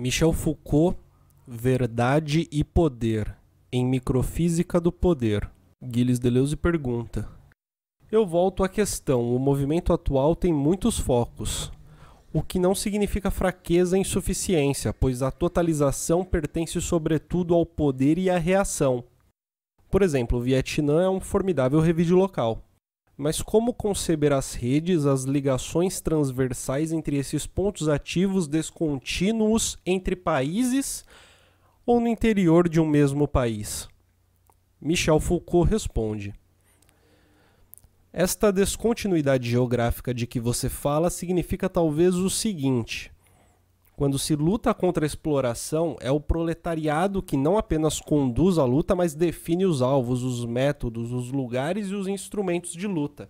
Michel Foucault, Verdade e Poder, em Microfísica do Poder. Gilles Deleuze pergunta: Eu volto à questão, o movimento atual tem muitos focos, o que não significa fraqueza e insuficiência, pois a totalização pertence sobretudo ao poder e à reação. Por exemplo, o Vietnã é um formidável revide local. Mas como conceber as redes, as ligações transversais entre esses pontos ativos descontínuos entre países ou no interior de um mesmo país? Michel Foucault responde. Esta descontinuidade geográfica de que você fala significa talvez o seguinte: quando se luta contra a exploração, é o proletariado que não apenas conduz a luta, mas define os alvos, os métodos, os lugares e os instrumentos de luta.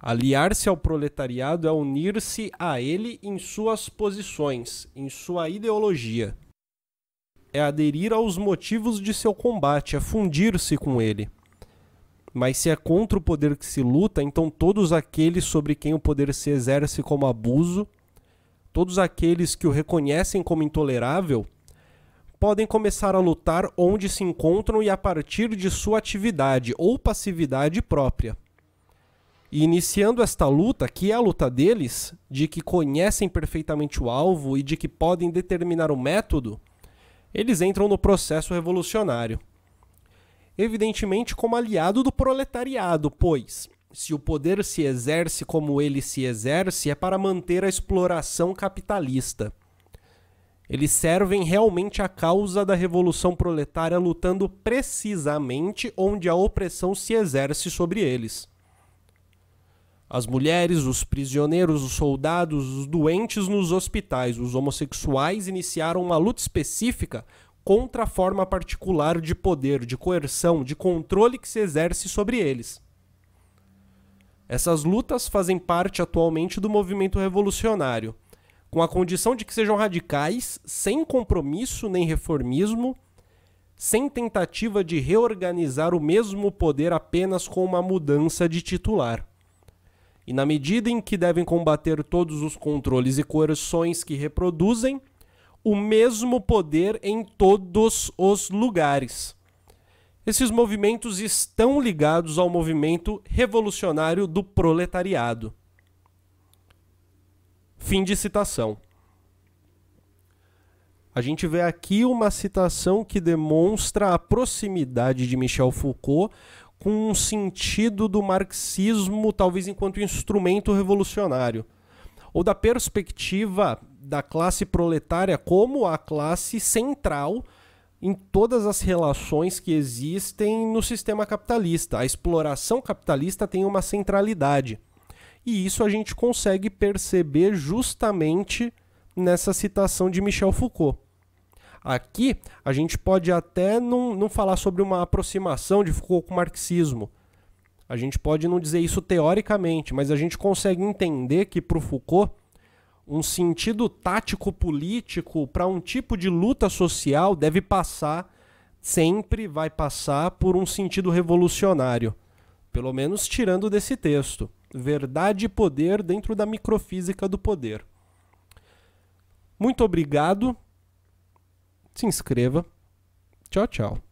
Aliar-se ao proletariado é unir-se a ele em suas posições, em sua ideologia. É aderir aos motivos de seu combate, é fundir-se com ele. Mas se é contra o poder que se luta, então todos aqueles sobre quem o poder se exerce como abuso Todos aqueles que o reconhecem como intolerável podem começar a lutar onde se encontram e a partir de sua atividade ou passividade própria. E iniciando esta luta, que é a luta deles, de que conhecem perfeitamente o alvo e de que podem determinar o método, eles entram no processo revolucionário. Evidentemente, como aliado do proletariado, pois se o poder se exerce como ele se exerce, é para manter a exploração capitalista. Eles servem realmente à causa da revolução proletária, lutando precisamente onde a opressão se exerce sobre eles. As mulheres, os prisioneiros, os soldados, os doentes nos hospitais, os homossexuais iniciaram uma luta específica contra a forma particular de poder, de coerção, de controle que se exerce sobre eles. Essas lutas fazem parte atualmente do movimento revolucionário, com a condição de que sejam radicais, sem compromisso nem reformismo, sem tentativa de reorganizar o mesmo poder apenas com uma mudança de titular. E na medida em que devem combater todos os controles e coerções que reproduzem o mesmo poder em todos os lugares. Esses movimentos estão ligados ao movimento revolucionário do proletariado. Fim de citação. A gente vê aqui uma citação que demonstra a proximidade de Michel Foucault com um sentido do marxismo, talvez enquanto instrumento revolucionário, ou da perspectiva da classe proletária como a classe central em todas as relações que existem no sistema capitalista. A exploração capitalista tem uma centralidade. E isso a gente consegue perceber justamente nessa citação de Michel Foucault. Aqui, a gente pode até não, não falar sobre uma aproximação de Foucault com o marxismo. A gente pode não dizer isso teoricamente, mas a gente consegue entender que para o Foucault um sentido tático político para um tipo de luta social deve passar sempre vai passar por um sentido revolucionário, pelo menos tirando desse texto, verdade e poder dentro da microfísica do poder. Muito obrigado. Se inscreva. Tchau, tchau.